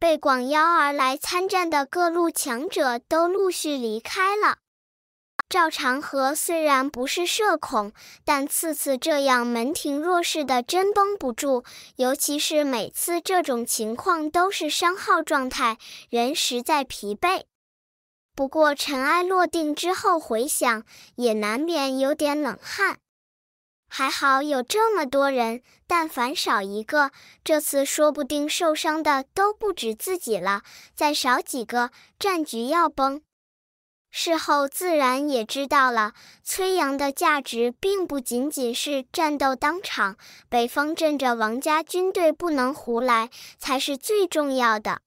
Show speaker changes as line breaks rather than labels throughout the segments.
被广邀而来参战的各路强者都陆续离开了。赵长河虽然不是社恐，但次次这样门庭若市的真绷不住，尤其是每次这种情况都是伤号状态，人实在疲惫。不过尘埃落定之后回想，也难免有点冷汗。还好有这么多人，但凡少一个，这次说不定受伤的都不止自己了。再少几个，战局要崩。事后自然也知道了，崔阳的价值并不仅仅是战斗当场，北方镇着王家军队不能胡来，才是最重要的。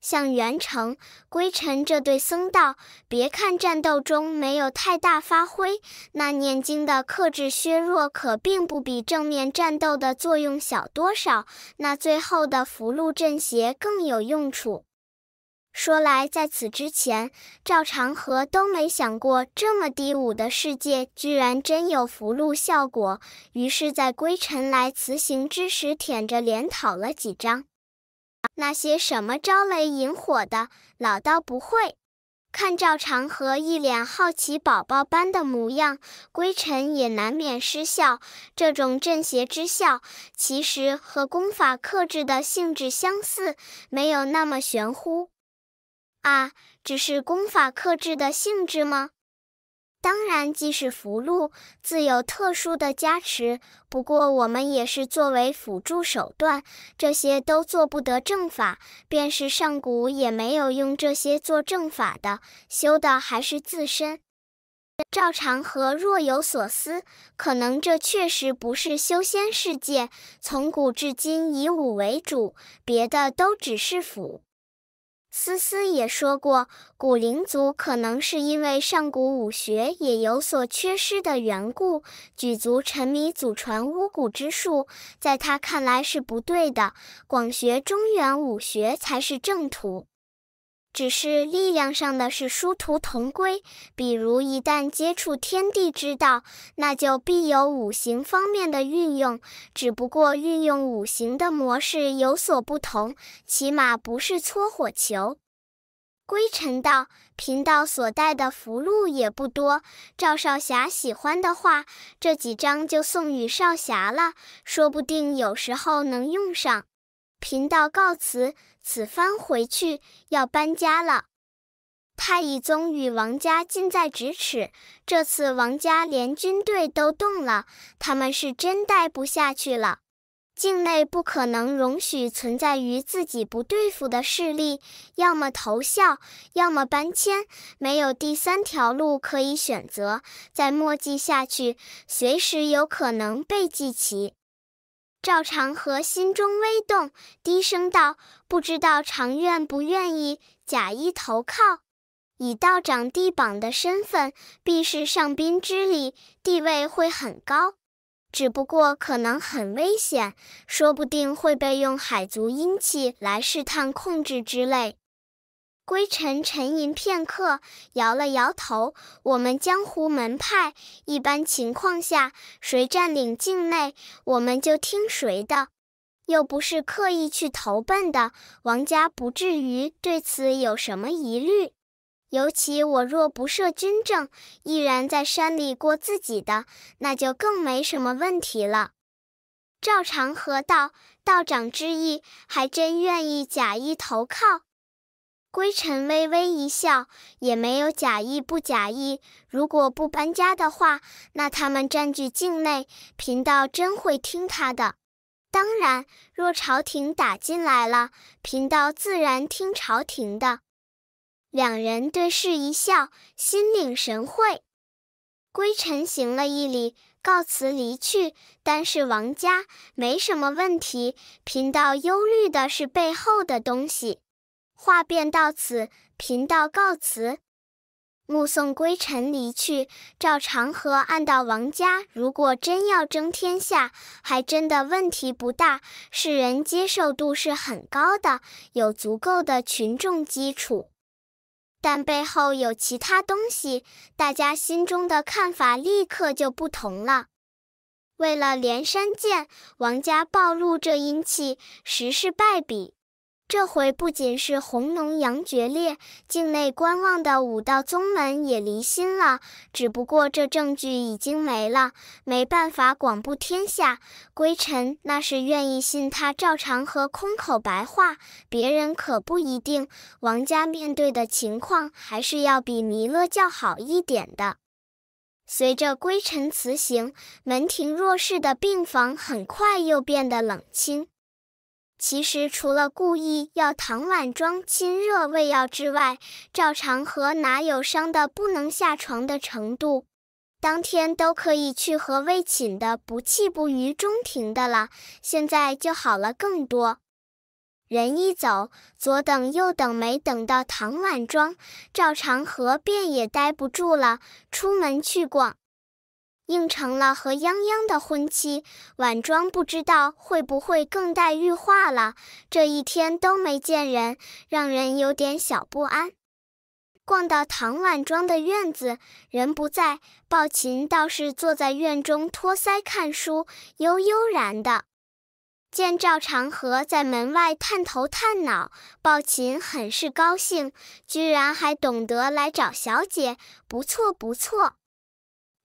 像元成、归尘这对僧道，别看战斗中没有太大发挥，那念经的克制削弱可并不比正面战斗的作用小多少。那最后的福禄镇邪更有用处。说来，在此之前，赵长河都没想过这么低武的世界居然真有福禄效果。于是，在归尘来辞行之时，舔着脸讨了几张。那些什么招雷引火的老道不会，看赵长河一脸好奇宝宝般的模样，归尘也难免失笑。这种镇邪之效，其实和功法克制的性质相似，没有那么玄乎啊！只是功法克制的性质吗？当然，既是福禄，自有特殊的加持。不过，我们也是作为辅助手段，这些都做不得正法。便是上古，也没有用这些做正法的，修的还是自身。赵长河若有所思，可能这确实不是修仙世界，从古至今以武为主，别的都只是辅。思思也说过，古灵族可能是因为上古武学也有所缺失的缘故，举族沉迷祖传巫蛊之术，在他看来是不对的，广学中原武学才是正途。只是力量上的是殊途同归，比如一旦接触天地之道，那就必有五行方面的运用，只不过运用五行的模式有所不同，起码不是搓火球。归尘道，贫道所带的福禄也不多，赵少侠喜欢的话，这几张就送与少侠了，说不定有时候能用上。贫道告辞，此番回去要搬家了。太乙宗与王家近在咫尺，这次王家连军队都动了，他们是真待不下去了。境内不可能容许存在于自己不对付的势力，要么投效，要么搬迁，没有第三条路可以选择。再墨迹下去，随时有可能被记起。赵长河心中微动，低声道：“不知道长愿不愿意假意投靠？以道长地榜的身份，必是上宾之礼，地位会很高。只不过可能很危险，说不定会被用海族阴气来试探、控制之类。”归尘沉吟片刻，摇了摇头：“我们江湖门派一般情况下，谁占领境内，我们就听谁的，又不是刻意去投奔的。王家不至于对此有什么疑虑。尤其我若不设军政，依然在山里过自己的，那就更没什么问题了。”赵长河道：“道长之意，还真愿意假意投靠？”归尘微微一笑，也没有假意不假意。如果不搬家的话，那他们占据境内，贫道真会听他的。当然，若朝廷打进来了，贫道自然听朝廷的。两人对视一笑，心领神会。归尘行了一礼，告辞离去。但是王家没什么问题，贫道忧虑的是背后的东西。话便到此，贫道告辞。目送归尘离去。赵长河暗道：王家如果真要争天下，还真的问题不大，世人接受度是很高的，有足够的群众基础。但背后有其他东西，大家心中的看法立刻就不同了。为了连山剑，王家暴露这阴气，实是败笔。这回不仅是红龙阳决裂，境内观望的五道宗门也离心了。只不过这证据已经没了，没办法广布天下。归尘那是愿意信他，照常和空口白话，别人可不一定。王家面对的情况还是要比弥勒教好一点的。随着归尘辞行，门庭若市的病房很快又变得冷清。其实，除了故意要唐婉庄亲热喂药之外，赵长河哪有伤的不能下床的程度？当天都可以去和魏寝的不弃不于中庭的了。现在就好了，更多人一走，左等右等没等到唐婉庄，赵长河便也待不住了，出门去逛。应成了和泱泱的婚期，晚庄不知道会不会更待玉化了。这一天都没见人，让人有点小不安。逛到唐婉庄的院子，人不在，抱琴倒是坐在院中托腮看书，悠悠然的。见赵长河在门外探头探脑，抱琴很是高兴，居然还懂得来找小姐，不错不错。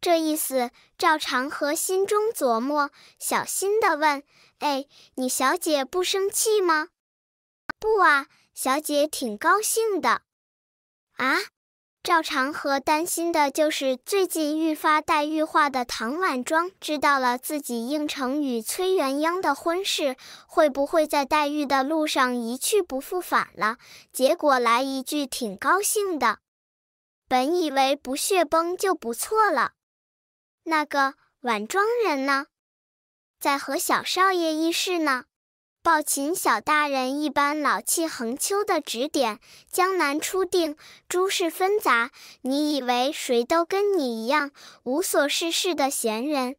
这意思，赵长河心中琢磨，小心地问：“哎，你小姐不生气吗？”“不啊，小姐挺高兴的。”啊！赵长河担心的就是最近愈发黛玉化的唐婉庄知道了自己应承与崔元央的婚事，会不会在黛玉的路上一去不复返了？结果来一句挺高兴的，本以为不血崩就不错了。那个晚庄人呢，在和小少爷议事呢。抱琴小大人一般老气横秋的指点：“江南初定，诸事纷杂，你以为谁都跟你一样无所事事的闲人？”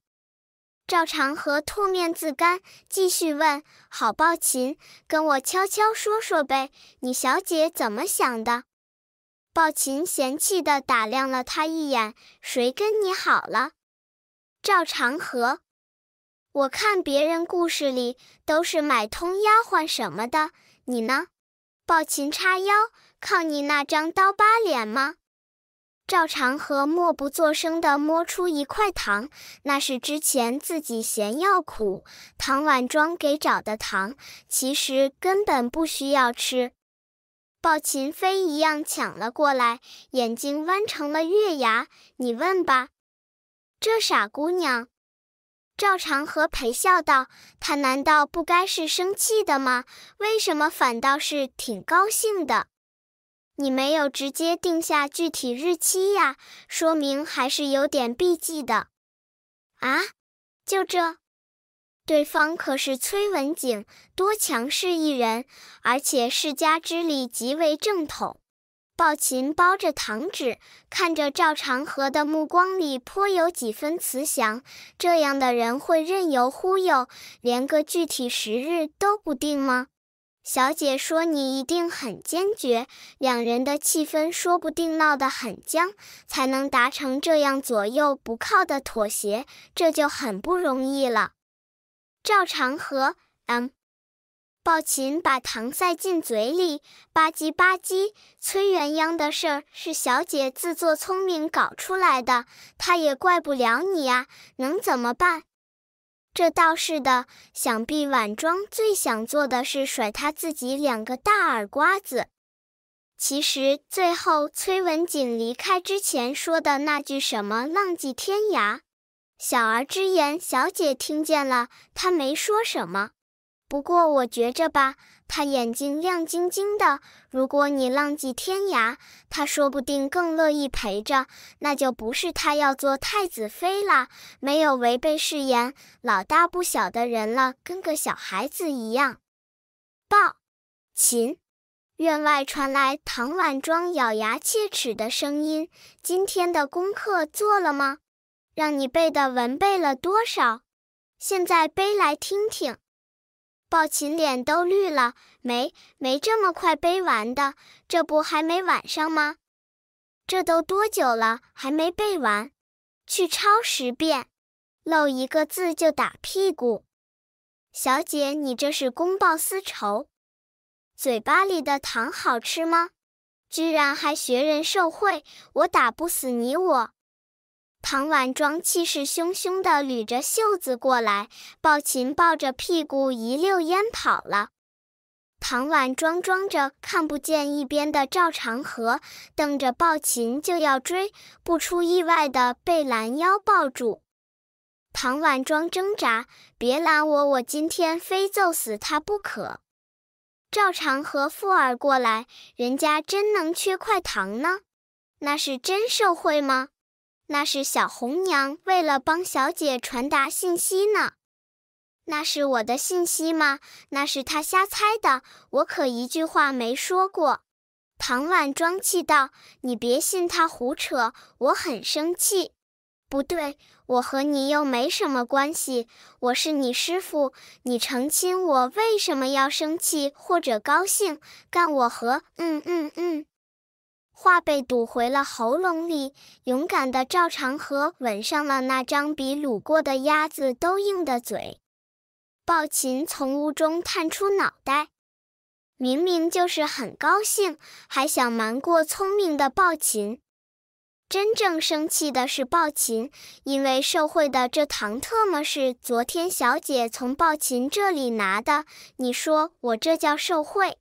赵长河唾面自干，继续问：“好，抱琴，跟我悄悄说说呗，你小姐怎么想的？”抱琴嫌弃的打量了他一眼：“谁跟你好了？”赵长河，我看别人故事里都是买通丫鬟什么的，你呢？抱琴叉腰，靠你那张刀疤脸吗？赵长河默不作声地摸出一块糖，那是之前自己嫌药苦，唐婉庄给找的糖，其实根本不需要吃。抱琴飞一样抢了过来，眼睛弯成了月牙。你问吧。这傻姑娘，赵长河陪笑道：“她难道不该是生气的吗？为什么反倒是挺高兴的？你没有直接定下具体日期呀，说明还是有点避忌的。”啊，就这，对方可是崔文景，多强势一人，而且世家之力极为正统。抱琴包着糖纸，看着赵长河的目光里颇有几分慈祥。这样的人会任由忽悠，连个具体时日都不定吗？小姐说你一定很坚决。两人的气氛说不定闹得很僵，才能达成这样左右不靠的妥协，这就很不容易了。赵长河，嗯。抱琴把糖塞进嘴里，吧唧吧唧。崔元央的事儿是小姐自作聪明搞出来的，她也怪不了你呀，能怎么办？这倒是的，想必晚装最想做的是甩他自己两个大耳瓜子。其实最后崔文锦离开之前说的那句什么“浪迹天涯”，小儿之言，小姐听见了，她没说什么。不过我觉着吧，他眼睛亮晶晶的。如果你浪迹天涯，他说不定更乐意陪着。那就不是他要做太子妃了，没有违背誓言。老大不小的人了，跟个小孩子一样。报，秦。院外传来唐婉庄咬牙切齿的声音：“今天的功课做了吗？让你背的文背了多少？现在背来听听。”抱琴脸都绿了，没没这么快背完的，这不还没晚上吗？这都多久了还没背完？去抄十遍，漏一个字就打屁股。小姐，你这是公报私仇？嘴巴里的糖好吃吗？居然还学人受贿，我打不死你我。唐婉庄气势汹汹的捋着袖子过来，抱琴抱着屁股一溜烟跑了。唐婉庄装着看不见一边的赵长河，瞪着抱琴就要追，不出意外的被拦腰抱住。唐婉庄挣扎，别拦我，我今天非揍死他不可。赵长河附耳过来，人家真能缺块糖呢？那是真受贿吗？那是小红娘为了帮小姐传达信息呢。那是我的信息吗？那是他瞎猜的，我可一句话没说过。唐婉装气道：“你别信他胡扯，我很生气。”不对，我和你又没什么关系。我是你师傅，你成亲，我为什么要生气或者高兴？干我何……嗯嗯嗯。话被堵回了喉咙里，勇敢的赵长河吻上了那张比卤过的鸭子都硬的嘴。暴琴从屋中探出脑袋，明明就是很高兴，还想瞒过聪明的暴琴。真正生气的是暴琴，因为受贿的这糖特么是昨天小姐从暴琴这里拿的，你说我这叫受贿？